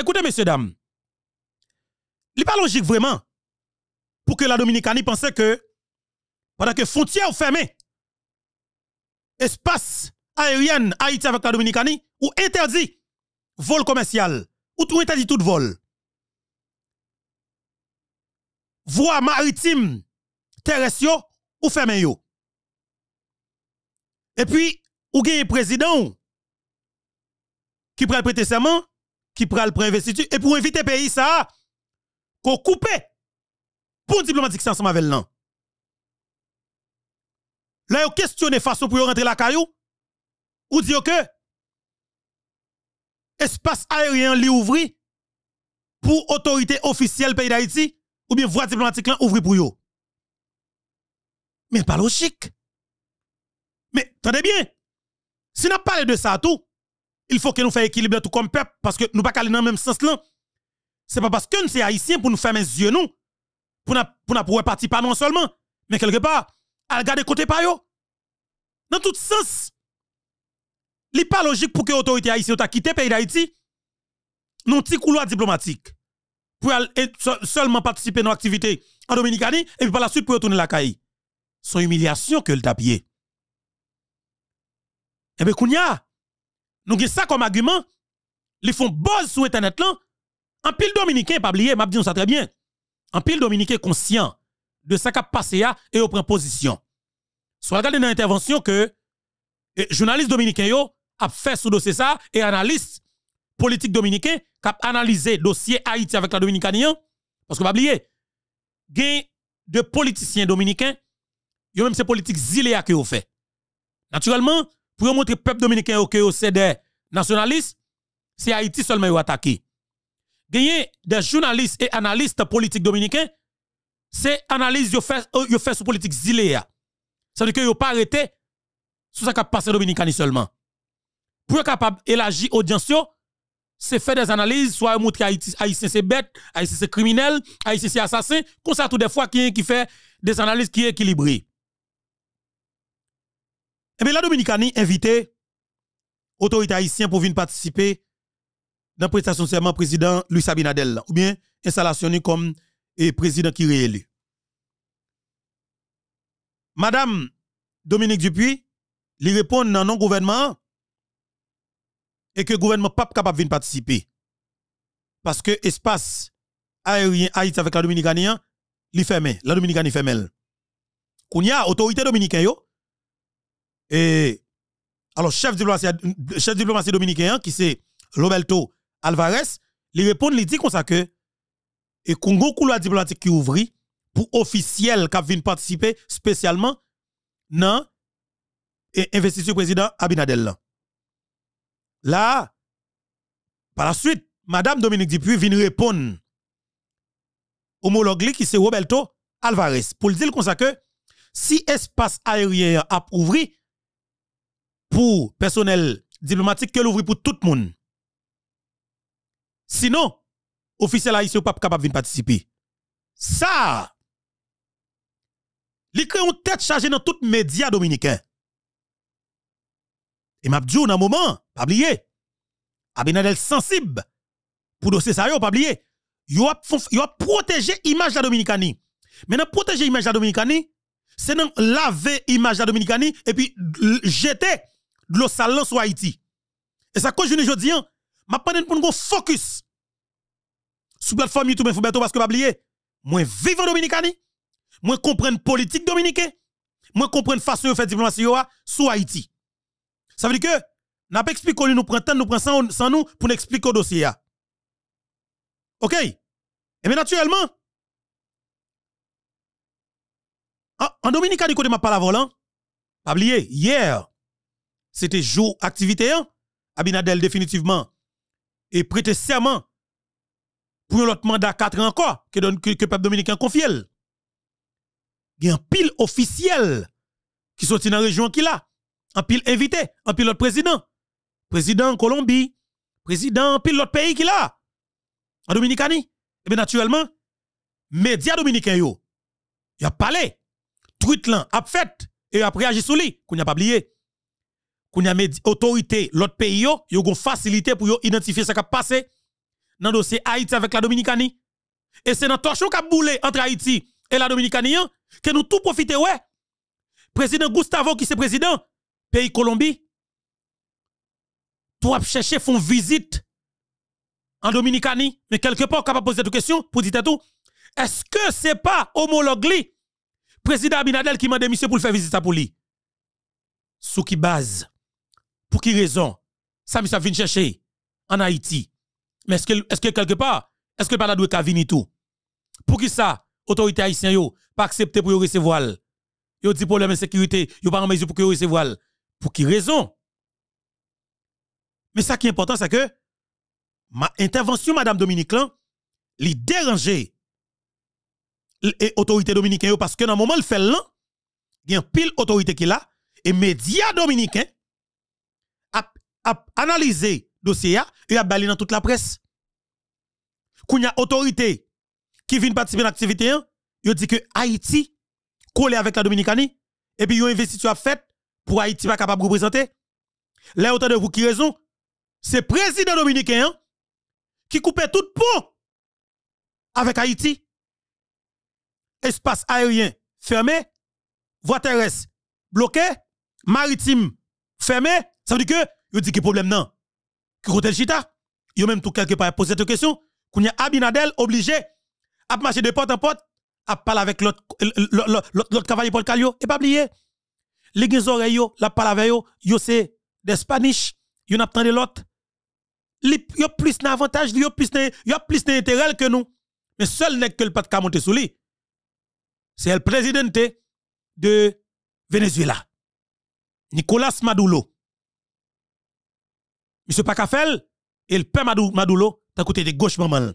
Écoutez, messieurs, dames, il n'est pas logique vraiment pour que la Dominicanie pense que pendant que frontière fermée, espace aérien Haïti avec la Dominicanie, ou interdit vol commercial, ou tout interdit tout vol. Voie maritime, terrestre, ou fermé yo. Et puis, ou gagne président qui prête prêter serment, qui pral pour investiture et pour inviter pays ça qu'on coupe pour diplomatique sans ensemble avec l'an. Là ont questionné façon pour rentrer la caillou ou dire que espace aérien li ouvri pour autorité officielle pays d'Haïti ou bien voie diplomatique là ouvri pour yon. Mais pas logique. Mais, attendez bien. Si n'a parlé de ça tout, il faut que nous fassions équilibre tout comme peuple parce que nous pas aller dans le même sens là. C'est pas parce que nous sommes haïtiens pour nous fermer les yeux nous pour nous pour pouvoir partir pas non seulement mais quelque part à regarder côté pas yo. Dans tout sens. n'est pas logique pour que l'autorité haïtienne ait quitté pays d'Haïti non petit couloir diplomatique pour seulement participer à nos activités en Dominicanie et puis par la suite pour retourner la C'est une humiliation que le tapis. Eh bien, Kounia, nous avons ça comme argument, ils font buzz sur internet là. En pile dominicain pas oublier, m'a dit ça très bien. En pile dominicain conscient de ce qui a passé ah, et aux prend position. Soit dans l'intervention que eh, journaliste dominicain a fait ce dossier ça et analyste politique dominicain qui a analysé dossier Haïti avec la dominicanien parce que pas oublier gain de politiciens dominicains ont même ces politiques ziléa que ont fait. Naturellement, pour montrer peuple dominicain que c'est des nationalistes, c'est Haïti seulement qui attaqué. Gagner des journalistes et analystes politiques dominicains, c'est analyse yo fait yo fait sur politique ziléa. Ça veut dire que yo pas arrêté sur ça qui passé dominicain seulement. Pour capable élargir l'audience, c'est faire des analyses, soit montrer Haïti, Haïti c'est bête, Haïti c'est criminel, Haïti c'est assassin, comme ça tout des fois qui, qui fait des analyses qui est équilibrées. Et eh bien, la Dominicanie invité autorité haïtienne pour venir participer dans la prestation de serment président Louis Sabinadel, ou bien installation comme eh, président qui réélu. Madame Dominique Dupuis, lui répond dans non-gouvernement et que le gouvernement pas capable de venir participer. Parce que l'espace aérien Haïti avec la Dominicanie, hein, fermé. La Dominicanie y Kounya, autorité dominicaine, et alors, chef diplomatie, chef diplomatie dominicain, qui c'est Roberto Alvarez, il répond, il dit comme ça que, et Congo couloir diplomatique qui ouvre pour officiel qui viennent participer spécialement dans l'investiture président Abinadel. Là, par la suite, Madame Dominique Dupuis vient répondre homologue qui c'est Roberto Alvarez pour dire comme ça que si espace aérien a ouvert, pour personnel diplomatique que l'ouvre pour tout le monde. Sinon, officiel haïtien pas capable de participer. Ça, y crée une tête chargée dans les médias dominicains. Et m'a dit un moment, pas oublier. Abinadel sensible pour dossier ça pas oublier. Yo a protégé protéger image la Dominicanie. Mais protéger protéger image la Dominicanie, c'est laver laver image la Dominicanie et puis jeter de l'eau salon sur Haïti. Et ça, quand je ne dis, je hein, prends pour nous focus sur la plateforme YouTube bientôt parce que pas oublier, moi vivre en Dominicani, moi comprendre politique dominicaine, moi comprendre façon de faire diplomatie sur Haïti. Ça veut dire que, n'a pas expliqué nous prenons temps, nous prend sans nous pour nous expliquer le dossier. OK? Et bien naturellement, en, en Dominicani, je ma volant, pas oublier, hier, c'était jour activité. Hein? Abinadel définitivement et prêté serment pour l'autre mandat 4 ans encore que, que, que peuple dominicain confie. Il y a un pile officiel qui sortit dans la région qui là. Un pile invité, un pile autre président. Président Colombie, président pile autre pays qui là. En Dominicanie. Et eh bien naturellement, médias dominicains yo, y a parlé. Tweet lan a fait et a réagi sur lui, qu'on n'a pas oublié qu'on a mis autorité l'autre pays yo yo gon facilité pour identifier ce qui a passé dans dossier Haïti avec la Dominicanie et c'est dans torchon qui a entre Haïti et la Dominicanie hein, que nous tout profiter ouais président Gustavo qui c'est président pays Colombie toi chercher font visite en Dominicanie mais quelque part capable poser des questions pour dire tout est-ce que c'est pas homologue li président Abinadel qui m'a démissionné pour faire visite à pour lui sous qui base pour qui raison Ça, ça vient chercher en Haïti. Mais est-ce que, est que quelque part, est-ce que le a est tout Pour qui ça Autorité haïtienne, yo, pas accepté pour recevoir. Yo dit problème de sécurité, yo pas en mesure pour que recevoir. Pour qui raison Mais ça qui est important, c'est que ma intervention, Madame Dominique Lan, li déranger et autorité dominicaine parce que dans le moment le fait là, il y a pile autorité qui là et médias dominicains a analysé dossier a et a balé dans toute la presse. Qu'il y a autorité qui vient participer à l'activité, il dit que Haïti collé avec la Dominicanie et puis une investiture faite pour Haïti pas capable de représenter. Là autant de vous qui raison, c'est président dominicain qui coupait tout pont avec Haïti. Espace aérien fermé, voie terrestre bloquée, maritime fermé, ça veut dire que Yo dit que problème non. Qui côté chita? Yo même tout quelque part e posé cette question. Qu'on y a Abinadel obligé à marcher de porte en porte, à parler avec l'autre l'autre cavalier Paul Calio et pas oublier. Les gens oreilles yo, la parle avec yo, yo c'est des Spanish, yo n'a pas l'autre. ont plus d'avantage, yo plus plus d'intérêt que nous. Mais seul n'est que le pas de monter sous lui. C'est le président de Venezuela. Nicolas Maduro. Monsieur et il père Madoulo, t'as côté de gauche maman.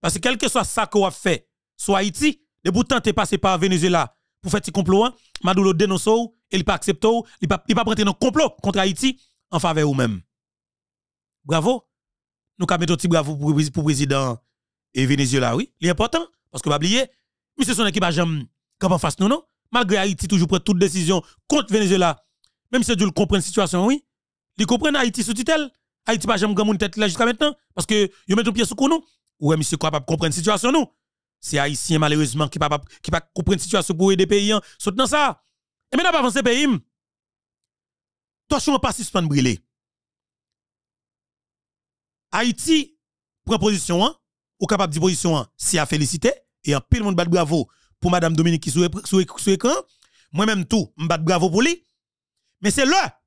Parce que quel que soit ça qu'on a fait, soit Haïti, de bout de passé par Venezuela pour faire un complot, hein. Madoulo dénonce ou, il pas accepté ou, il pas, pas prêté un complot contre Haïti en faveur ou même. Bravo. Nous avons un petit bravo pour le président et Venezuela, oui. important parce que pas oublier, monsieur son équipe a jamais en face nous, non? Malgré Haïti toujours prend toute décision contre Venezuela, même si tu le comprends la situation, oui. Il comprend Haïti sous titelle. Haïti pas jamais grand monde tête là jusqu'à maintenant parce que yo met un pied sous cou nous. Ouais monsieur capable comprendre situation nous. C'est haïtien malheureusement qui pas qui pas comprendre situation pour aider pays en hein. soutenant ça. Et maintenant pas avancer pays. Torchon pas suspendre brûler. Haïti prend position 1 hein. ou capable de position 1 hein. si à féliciter et en pile monde bat bravo pour madame Dominique qui sous sous écran. Moi-même tout, m'bat bravo pour lui. Mais c'est là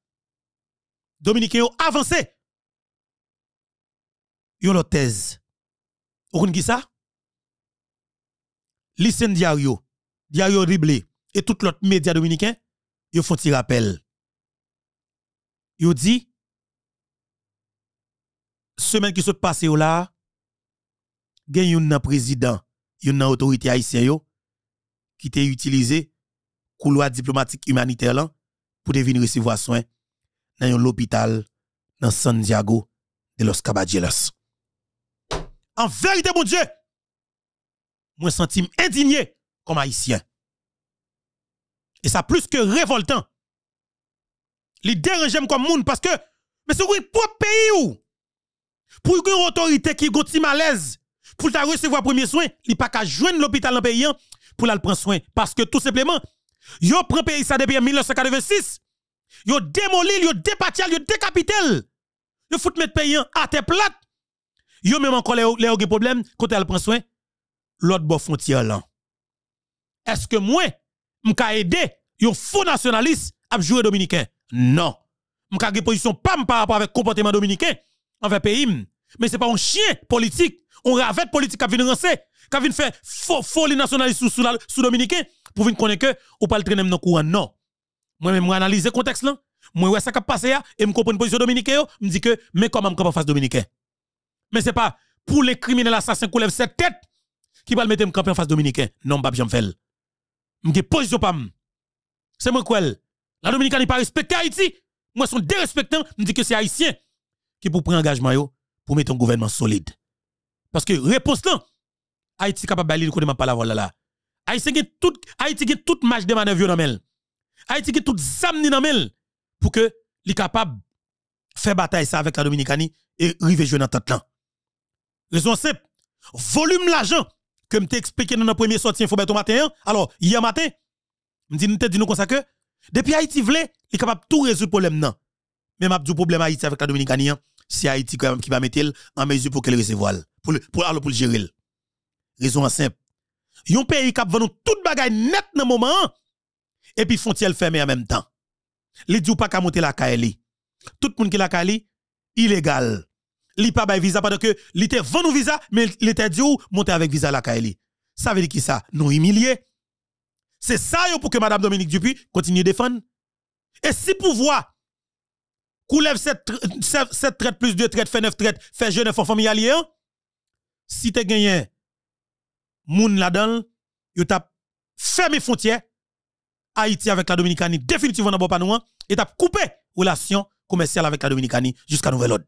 Dominique yo avancé yon l'autre Ou Vous ki ça? Listen Diario, Diario Riblé et tout l'autre média dominicain, ils font un rappel. Ils dit, semaine qui se passe là, gen yon nan président, yon nan autorité haïtienne qui te utilisé couloir diplomatique humanitaire pour devenir recevoir soin dans l'hôpital dans Diego de los Caballeros. En vérité, mon Dieu, moi senti indigné comme haïtien. Et ça plus que révoltant. Les j'aime comme monde parce que, mais c'est un propre pays ou. Pour une autorité qui est malaise, pour ta recevoir premier soin, il pas qu'à joindre l'hôpital en pays pour la prendre soin. Parce que tout simplement, yo prend pays ça depuis 1986. Yo démoli, yo dépatial, yo décapitel. Yo fout mettre pays à tes plates Yo même encore les des problèmes quand elle prend soin l'autre bord frontière là. Est-ce que moi m'ka aider un faux nationaliste à jouer dominicain Non. M'ka une position pam par rapport avec comportement dominicain envers pays mais c'est pas un chien politique, on ravette politique qui vient rencer, qui vient faire faux faux nationaliste sous sous, dominicain pour venir connaître que ou pas le traîner dans courant non. Moi même moi analyser contexte là, moi ouais ça qui passé et me comprendre position dominicain, me dit que mais comment peux pas face dominicain mais c'est pas pour les criminels assassins qui lèvent cette tête qui va le mettre en camp en face dominicain. Non, je pas j'en faire. Je pose pas. C'est moi quoi. La Dominicaine n'est pas respectée Haïti. Moi, suis dérespectant Je dis que c'est Haïtien qui pour prendre engagement pour mettre un gouvernement solide. Parce que réponse là, Haïti capable de connaît pas la voilà là. Haïti a tout Haïti a toute match de manœuvre dans elle. Haïti a tout zamni dans pour que li capable faire bataille ça avec la Dominicanie et river jouer dans tête là. Raison simple. Volume l'argent que t'ai expliqué dans le premier sortie info matin. Alors, hier matin, m'dit nous dit nous comme ça que depuis Haïti vle, il est capable de tout résoudre problème non. Mais m'a le problème Haïti avec la Dominicanie, c'est Haïti qui va mettre en mesure pour qu'elle recevoir pour pour alors pour gérer. Raison simple. Yon pays qui va nous toute bagaille net dans moment et puis frontière fermée en même temps. Les dit pas qu'à monter la Kaeli. Tout le monde qui la Kaeli illégal li pas bay visa pendant que li était visa mais li était dit monter avec visa la Kaeli. Ça veut dire qui ça Nous humilier. C'est ça pour que madame Dominique Dupuis continue e de défendre. Et si pouvoir cette 7 traites plus 2 traites fait 9 traites fait jeune en famille allié si tu gagné moun là-dedans yo t'a fermé frontières Haïti avec la Dominicanie définitivement dans bon panouan, et t'a coupé relation commerciale avec la Dominicanie jusqu'à nouvel ordre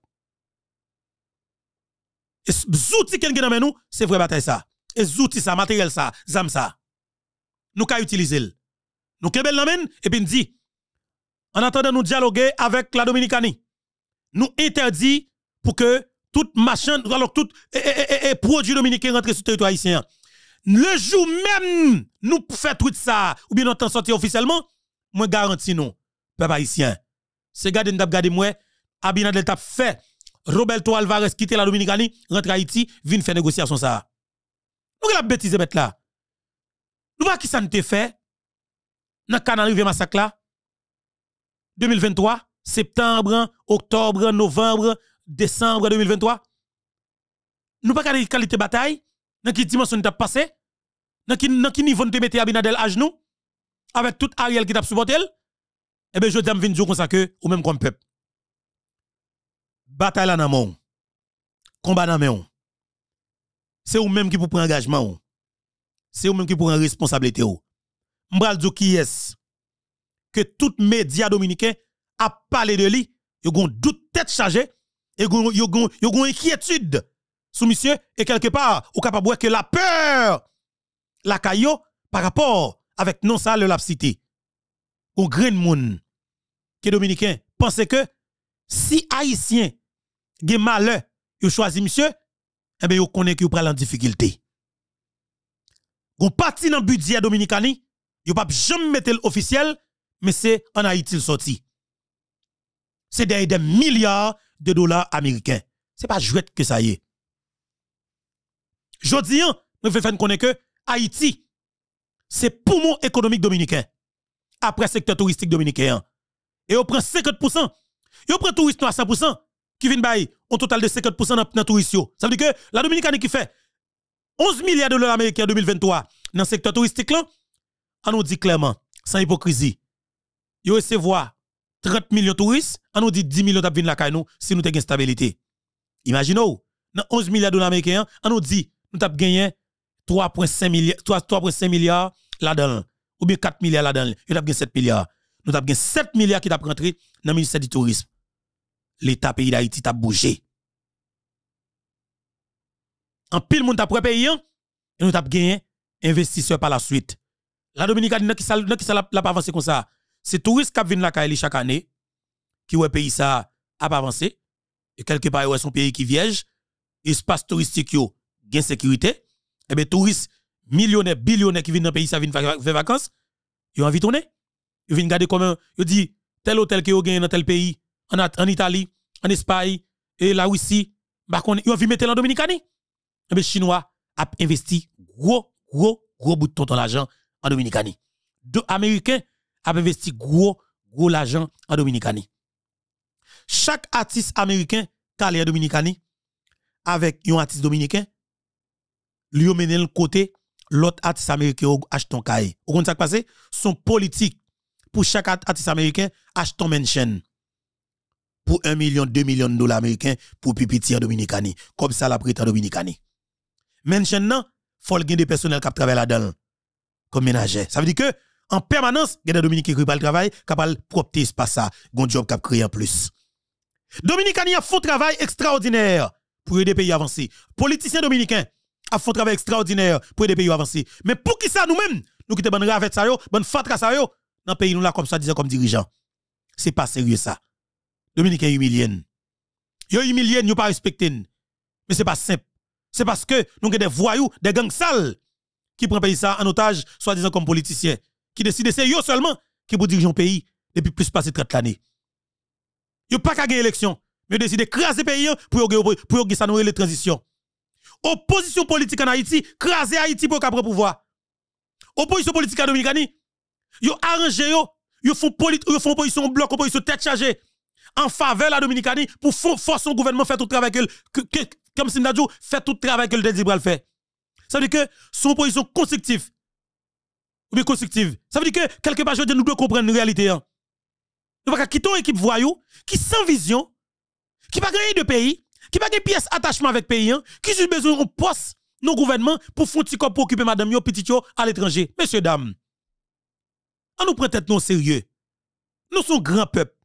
zouti ken gen nous, c'est vrai bataille ça. Et zouti ça, matériel ça, zam ça. Nous ka utiliser. Nous kebel nomen et puis dit en attendant nous dialoguer avec la Dominicanie. Nous interdit pour que toute machine, alors tout et, et, et, produit dominicain rentre sur le territoire haïtien. Le jour même, nous faisons tout ça, ou bien nous sortir officiellement, moi garantis nous, peuple haïtien. C'est garder nous garder moi, Abinadel t'a fait Roberto Alvarez quitte la Dominicanie, rentre à Haïti, vient faire négociation ça. Nous la bêtise bête là. Nous pas qui ça ne fait. Dans le canal rivière massacre là. 2023, septembre, octobre, novembre, décembre 2023. Nous pas la qualité bataille, dans qui dimension t'a passé, dans qui dans qui niveau te mettre Abinadel à genoux avec tout Ariel qui t'a supporté. Eh bien, je dis à dire comme ça que, ou même comme peuple bataille en amont. combat amont. C'est vous même qui pour prendre engagement C'est vous même qui pour prendre responsabilité M'bral dire qui est que tout média dominicain a parlé de lui, yo ont doute tête chargée et yo une inquiétude sous monsieur et quelque part vous capable que la peur la caillot par rapport avec non ça le lap cité. Ou grain moun qui est dominicain Pensez que si haïtien gen malheur, yo choisi monsieur, eh bien, yo connaît qu'ils yo pral en difficulté. Gon parti dans budget dominicani, yo pas jamais mettre officiel, mais c'est en Haïti le sorti. C'est des, des milliards de dollars américains. C'est pas jouet que ça y est. Jodi an, nous fait connaître que Haïti, c'est poumon économique dominicain. Après secteur touristique dominicain. Et on prend 50%. Et on prend à 100% qui vient bailler un total de 50% dans le tourisme. Ça veut dire que la Dominicaine qui fait 11 milliards de dollars américains en 2023 dans le secteur touristique, on nous dit clairement, sans hypocrisie, Vous recevez 30 millions de touristes, on nous dit 10 millions de la si nous avons une stabilité. Imaginez, dans 11 milliards de dollars américains, on nous dit, nous avons gagné 3,5 milliards, là-dedans, ou bien 4 milliards là-dedans, nous avons gagné 7 milliards. Nous avons gagné 7 milliards qui ont rentré dans le ministère du tourisme l'État pays d'Haïti a bougé. En pile moun t'a pays hein? et nous t'a gagné investisseur par la suite. La Dominicaine qui qui ça l'a pas avancé comme ça. C'est touristes qui viennent la Kaili chaque année qui ouais pays ça a pas avancé et quelque part ouais son pays qui viège espace touristique yo gain sécurité et eh bien touristes millionnaires billionnaires qui viennent dans pays ça viennent faire vacances ils ont envie tourner ils viennent garder comment ils dit tel hôtel qui yo gagne dans tel pays en, Italie, en Espagne, et la Russie, bah, ils ont vu mettre en Dominicani. Les eh ben, Chinois a investi gros, gros, gros bout de ton l'argent en Dominicani. Deux Américains ont investi gros, gros l'argent en Dominicani. Chaque artiste américain qui allé en Dominicani, avec un artiste dominicain, lui a mené le côté, l'autre artiste américain a acheté un cahier. Vous comprenez ce qui passe? Son politique pour chaque artiste américain, acheté un chaîne pour 1 million, 2 millions de dollars américains pour pipitier Dominicani. Comme ça, la en Dominicani. Maintenant, il faut des personnels qui travaillent là-dedans, comme ménager. Ça veut dire que, en permanence, il y a des Dominicains qui le travail, qui le propre espace ça, un job qui créé en plus. Dominicani a fait un travail extraordinaire pour aider les pays avancés. Politiciens dominicains a fait travail extraordinaire pour aider les pays avancés. Mais pour qui ça nous-mêmes, nous qui te bonne ravette ça yo, bonne fatra ça yo, dans le pays nous là comme ça disait comme dirigeant. C'est pas sérieux ça est humilié, Yo ne yo pas respecté. Mais c'est pas simple. C'est parce que nous avons des voyous, des gangs sales qui prennent pays ça en otage, soi-disant comme politiciens, qui décident c'est eux seulement qui pour diriger le pays depuis plus de 30 années. Yo pas qu'à gagner élection, mais décident craser pays pour pour ça gagner les transitions. Opposition politique en Haïti, craser Haïti pour qu'après pouvoir. Opposition politique en Dominique, yo arrangé yo, yo font politique, yo font opposition bloc, opposition tête chargée en faveur de la Dominicanie pour forcer son gouvernement faire tout le travail que, comme si fait tout le travail que le le fait. Ça veut dire que son position constructive, ou bien constructive, ça veut dire que quelque part, je nous devons comprendre la réalité. Hein. Nous ne pouvons pas quitter une équipe voyou qui sans vision, qui n'a pas gagné de pays, qui n'a pas de pièces attachement avec pays, hein, qui a besoin de poste nos gouvernements pour faire un pour occuper madame yo, petit à l'étranger. Messieurs, dames, on nous prend tête non sérieux. Nous sommes grand peuple.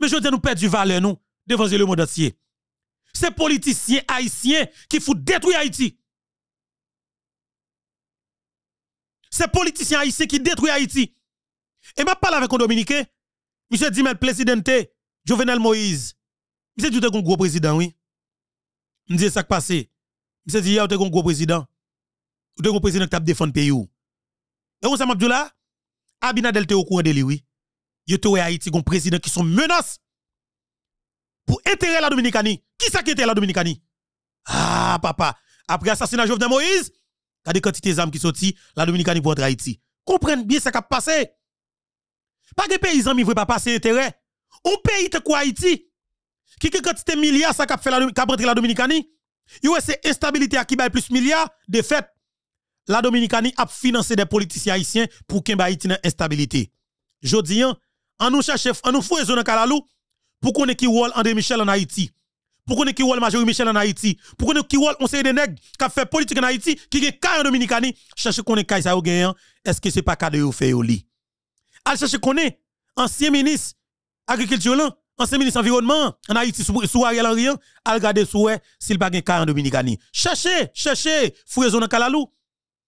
Mais je dis nous perdre du valeur, nous, devant le monde entier. C'est politiciens haïtiens qui font détruire Haïti. C'est politiciens haïtiens qui détruisent Haïti. Et je parle avec un Dominicain, monsieur dit, mais le président, Jovenel Moïse, monsieur dit, tu es un gros président, oui. Je dis, ça qui passe. Monsieur dit, tu es un gros président. Tu es un président qui a défendu le pays. Et on ça dit là? Abinadel te au courant de lui, oui. Yoto et Haïti un président qui sont menaces pour intérêt la Dominicanie. Qui sa qui était la Dominicanie? Ah, papa. Après assassinat Jovenel Moïse, il y a des quantités d'armes qui la Dominicanie pour être Haïti. Comprenez bien ce qui a passé. Pas de paysans, qui ne pas passer intérêt. Un pays quoi Haïti, qui a quantité milliards, ça qui a fait la, Dominicani? Dominicanie, il y a une instabilité qui a plus milliards, de fait, la Dominicanie a financé des politiciens haïtiens pour qu'ils y ait une instabilité. Jodian, hein, on nous cherche, on nous fout dans Kalalou pour qu'on ait qui rôle André Michel en Haïti. Pour qu'on ait qui Major Michel en Haïti. Pour qu'on ait qui on sait des nègres qui fait politique en Haïti, qui est en Dominicani. Cherche qu'on ait caille ça Est-ce que ce n'est pas cas de ou faire? au Al cherche qu'on ait ancien ministre agriculture ancien ministre environnement en Haïti sous Ariel Henry, al regarder souhait s'il pas gagne en Dominicani. Cherchez, cherchez, fouez dans Kalalou.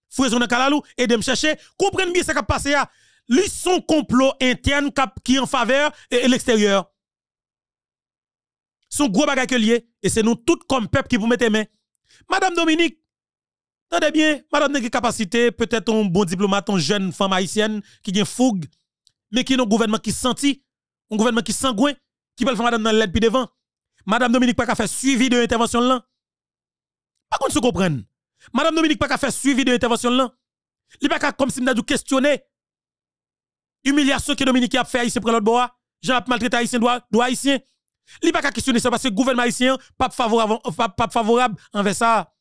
Fouez dans Kalalou et de me chercher. Comprenez bien ce qui a passé là. Ah lui son complot interne qui en faveur et, l'extérieur. Son gros bagage Et c'est nous tous comme peuple qui vous mettez main. Madame Dominique, Tendez bien, madame n'a capacité, peut-être un bon diplomate, une jeune femme haïtienne qui a fougue, mais qui a un gouvernement qui senti, un gouvernement qui sanguin, qui peut faire madame dans l'aide puis devant. Madame Dominique pas faire suivi de l'intervention là. Pas qu'on se comprenne. Madame Dominique pas faire suivi de l'intervention là. Il pas comme si nous questionner Humiliation que Dominique a fait haïtien pour l'autre bois. Jean a maltraité haïtien droit haïtien. Il pas qu'à questionner ça parce que le gouvernement haïtien pas favorable pas favorable envers ça.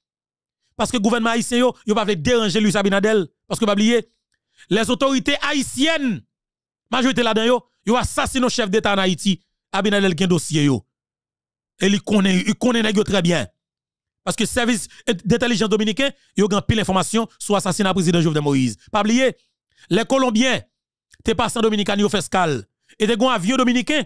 Parce que le gouvernement haïtien yo, yo pas déranger Luis Abinadel parce que pas oublier les autorités haïtiennes majorité là-dedans yo, yo assassiné chef d'état en Haïti. Abinadel un dossier Et il connaît il connaît très bien. Parce que service d'intelligence dominicain, yo grand pile d'informations sur assassinat président Jovenel Moïse. Pas oublier les Colombiens t'es passé en Dominicain, au fiscal. Et t'es un avion dominicain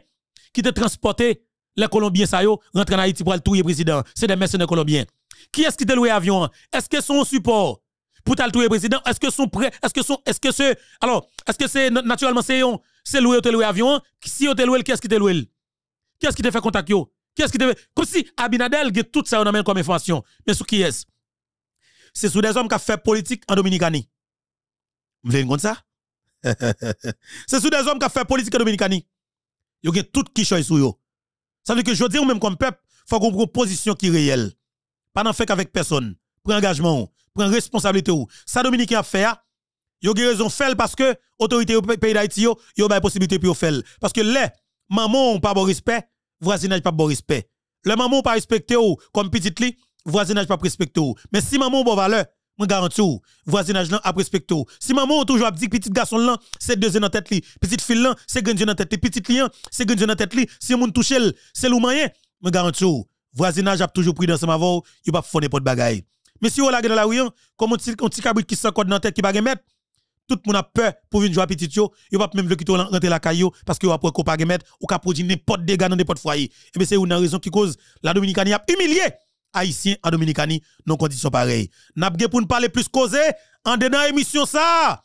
qui te transporté les Colombiens, ça yo, rentre en Haïti pour le président. C'est des mercenaires colombiens. Qui est-ce qui te loué avion? Est-ce que son support pour le président? Est-ce que son prêt? Est-ce que son, est-ce que ce, alors, est-ce que c'est, naturellement, c'est c'est loué ou te loué avion? Si yo te loué, qui est-ce qui te loué? Qui est-ce qui te fait contact yo? Qui est-ce qui te fait? Comme si Abinadel, a tout ça, on même comme information. Mais sous qui est-ce? C'est sous des hommes qui ont fait politique en Dominicanie. Vous voulez ça? c'est sous des hommes qui ont fait politique dominicani. Ils ont tout qui choisit. sur Ça veut dire que je dis, même comme peuple, il faut qu'on prenne position qui est réelle. Pas d'en fait avec personne. Prends engagement, prends responsabilité. Ça, Dominique a fait, ils ah, ont raison faire parce que l'autorité du pays d'Haïti, yo, ont la possibilité de faire. Parce que les mamans n'ont pas bon respect, voisinage pas bon respect. Les mamans n'ont pas respecté comme petit lit, voisinage pas respecté. Mais si maman bon valeur, moi garantis ou, voisinage là, après respecter Si maman toujours dit petit garçon là, c'est deux dans tête li, petite fille là, c'est grand dans tête li, petite lien c'est grand yeux dans tête li, si moun touche c'est lou moyen. Moi garantis ou, voisinage a toujours pris dans ce mavo, il pas pas n'importe bagaille. Mais si on la dans la rue, comme un petit cabrit qui s'encode dans tête qui pas mettre, tout le monde a peur pour venir jouer à petit yo, Il pas même le quitter rentrer la caillou parce que va après qu'on pas mettre ou ka produire n'importe dégâts dans n'importe foyer. Et eh bien c'est une raison qui cause la Dominicanie a humilié haïtiens en Dominicanie, nos conditions pareilles. N'a pour ne pas les plus causer en dedans émission ça.